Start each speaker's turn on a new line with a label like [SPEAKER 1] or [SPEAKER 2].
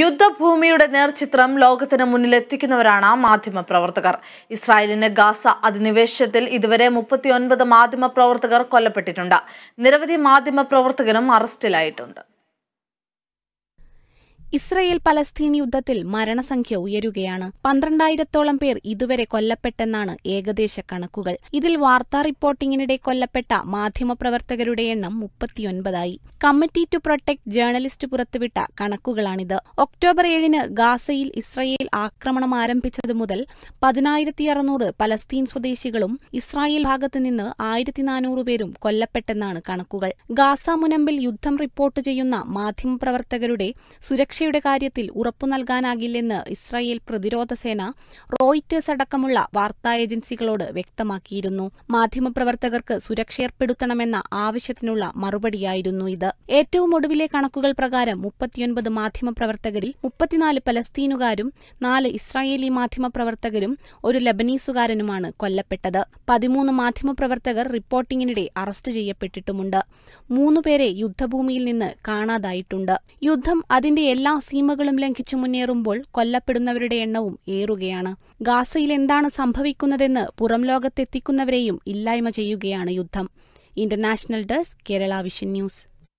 [SPEAKER 1] യുദ്ധഭൂമിയുടെ നേർചിത്രം ലോകത്തിന് മുന്നിൽ എത്തിക്കുന്നവരാണ് മാധ്യമ പ്രവർത്തകർ ഇസ്രായേലിന് ഗാസ അധിനിവേശത്തിൽ ഇതുവരെ മുപ്പത്തിയൊൻപത് മാധ്യമ പ്രവർത്തകർ കൊല്ലപ്പെട്ടിട്ടുണ്ട് നിരവധി മാധ്യമ പ്രവർത്തകരും അറസ്റ്റിലായിട്ടുണ്ട്
[SPEAKER 2] ഇസ്രയേൽ പലസ്തീൻ യുദ്ധത്തിൽ മരണസംഖ്യ ഉയരുകയാണ് പന്ത്രണ്ടായിരത്തോളം പേർ ഇതുവരെ കൊല്ലപ്പെട്ടെന്നാണ് ഏകദേശ കണക്കുകൾ ഇതിൽ വാർത്താ റിപ്പോർട്ടിംഗിനിടെ കൊല്ലപ്പെട്ട മാധ്യമപ്രവർത്തകരുടെ എണ്ണം മുപ്പത്തിയൊൻപതായി കമ്മിറ്റി ടു പ്രൊട്ടക്ട് ജേർണലിസ്റ്റ് പുറത്തുവിട്ട കണക്കുകളാണിത് ഒക്ടോബർ ഏഴിന് ഗാസയിൽ ഇസ്രയേൽ ആക്രമണം ആരംഭിച്ചതു മുതൽ പതിനായിരത്തി അറുനൂറ് പലസ്തീൻ സ്വദേശികളും ഇസ്രായേൽ ഭാഗത്തുനിന്ന് ആയിരത്തി നാനൂറ് പേരും കൊല്ലപ്പെട്ടെന്നാണ് കണക്കുകൾ ഗാസ മുനമ്പിൽ യുദ്ധം റിപ്പോർട്ട് ചെയ്യുന്ന മാധ്യമപ്രവർത്തകരുടെ സുരക്ഷ സുരക്ഷയുടെ കാര്യത്തിൽ ഉറപ്പു നൽകാനാകില്ലെന്ന് ഇസ്രായേൽ പ്രതിരോധ സേന റോയിറ്റേഴ്സ് അടക്കമുള്ള വാർത്താ ഏജൻസികളോട് വ്യക്തമാക്കിയിരുന്നു മാധ്യമപ്രവർത്തകർക്ക് സുരക്ഷയേർപ്പെടുത്തണമെന്ന ആവശ്യത്തിനുള്ള മറുപടിയായിരുന്നു ഇത് ഏറ്റവും ഒടുവിലെ കണക്കുകൾ പ്രകാരം മുപ്പത്തിയൊൻപത് മാധ്യമപ്രവർത്തകരിൽ മുപ്പത്തിനാല് പലസ്തീനുകാരും നാല് ഇസ്രായേലി മാധ്യമപ്രവർത്തകരും ഒരു ലബനീസുകാരനുമാണ് കൊല്ലപ്പെട്ടത് പതിമൂന്ന് മാധ്യമപ്രവർത്തകർ റിപ്പോർട്ടിംഗിനിടെ അറസ്റ്റ് ചെയ്യപ്പെട്ടിട്ടുമുണ്ട് മൂന്നുപേരെ യുദ്ധഭൂമിയിൽ നിന്ന് കാണാതായിട്ടുണ്ട് യുദ്ധം അതിന്റെ എല്ലാ എല്ലാ സീമകളും ലംഘിച്ചു മുന്നേറുമ്പോൾ കൊല്ലപ്പെടുന്നവരുടെ എണ്ണവും ഏറുകയാണ് ഗാസയിൽ എന്താണ് സംഭവിക്കുന്നതെന്ന് പുറം ലോകത്തെത്തിക്കുന്നവരെയും ഇല്ലായ്മ ചെയ്യുകയാണ് യുദ്ധം international desk Kerala vision news